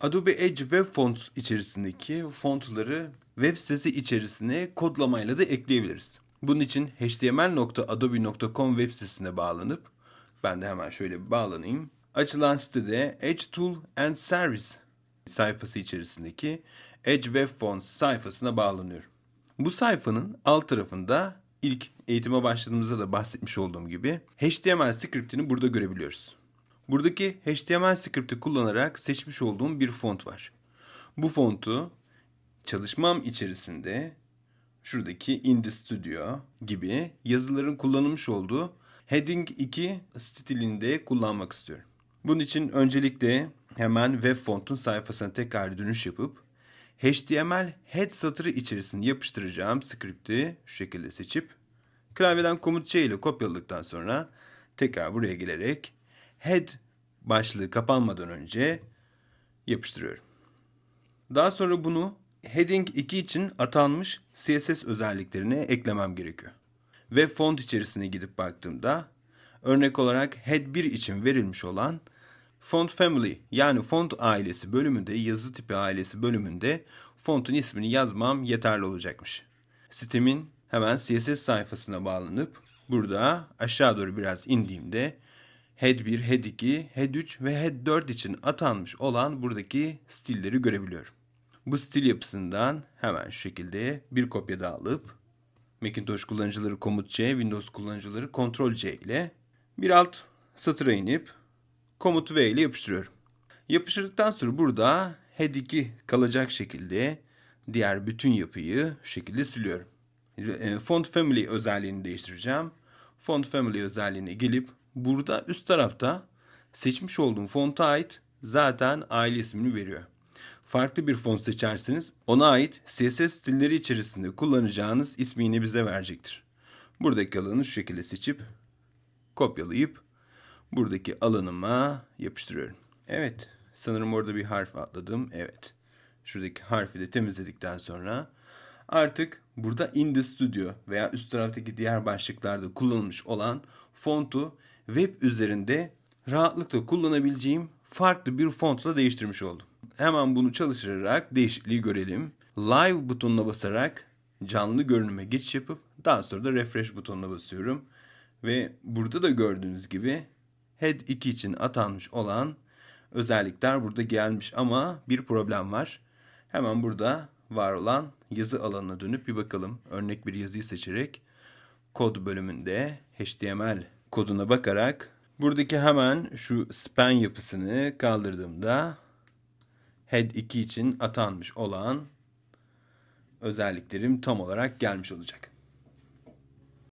Adobe Edge Web Fonts içerisindeki fontları web sitesi içerisine kodlamayla da ekleyebiliriz. Bunun için html.adobe.com web sitesine bağlanıp ben de hemen şöyle bağlanayım. Açılan sitede Edge Tool and Service sayfası içerisindeki Edge Web Fonts sayfasına bağlanıyorum. Bu sayfanın alt tarafında ilk eğitime başladığımızda da bahsetmiş olduğum gibi HTML scriptini burada görebiliyoruz. Buradaki HTML script'i kullanarak seçmiş olduğum bir font var. Bu fontu çalışmam içerisinde şuradaki Indie Studio gibi yazıların kullanılmış olduğu Heading 2 stilinde kullanmak istiyorum. Bunun için öncelikle hemen web fontun sayfasına tekrar dönüş yapıp HTML head satırı içerisinde yapıştıracağım script'i şu şekilde seçip klavyeden komut C ile kopyaladıktan sonra tekrar buraya gelerek head başlığı kapanmadan önce yapıştırıyorum. Daha sonra bunu heading 2 için atanmış CSS özelliklerine eklemem gerekiyor. Ve font içerisine gidip baktığımda örnek olarak head 1 için verilmiş olan Font Family yani font ailesi bölümünde yazı tipi ailesi bölümünde fontun ismini yazmam yeterli olacakmış. Sitemin hemen CSS sayfasına bağlanıp burada aşağı doğru biraz indiğimde Head 1, head 2, head 3 ve head 4 için atanmış olan buradaki stilleri görebiliyorum. Bu stil yapısından hemen şu şekilde bir kopya daha alıp Macintosh kullanıcıları komut C, Windows kullanıcıları Ctrl C ile bir alt satıra inip komut V ile yapıştırıyorum. Yapıştırdıktan sonra burada head 2 kalacak şekilde diğer bütün yapıyı şu şekilde siliyorum. E, font Family özelliğini değiştireceğim. Font Family özelliğine gelip Burada üst tarafta seçmiş olduğum fonta ait zaten aile ismini veriyor. Farklı bir font seçerseniz ona ait CSS stilleri içerisinde kullanacağınız ismi yine bize verecektir. Buradaki alanı şu şekilde seçip kopyalayıp buradaki alanıma yapıştırıyorum. Evet sanırım orada bir harf atladım. Evet şuradaki harfi de temizledikten sonra artık burada in the studio veya üst taraftaki diğer başlıklarda kullanılmış olan fontu web üzerinde rahatlıkla kullanabileceğim farklı bir fontla değiştirmiş oldum. Hemen bunu çalıştırarak değişikliği görelim. Live butonuna basarak canlı görünüme geçiş yapıp daha sonra da refresh butonuna basıyorum. Ve burada da gördüğünüz gibi head 2 için atanmış olan özellikler burada gelmiş ama bir problem var. Hemen burada var olan yazı alanına dönüp bir bakalım. Örnek bir yazıyı seçerek kod bölümünde HTML koduna bakarak buradaki hemen şu span yapısını kaldırdığımda head 2 için atanmış olan özelliklerim tam olarak gelmiş olacak.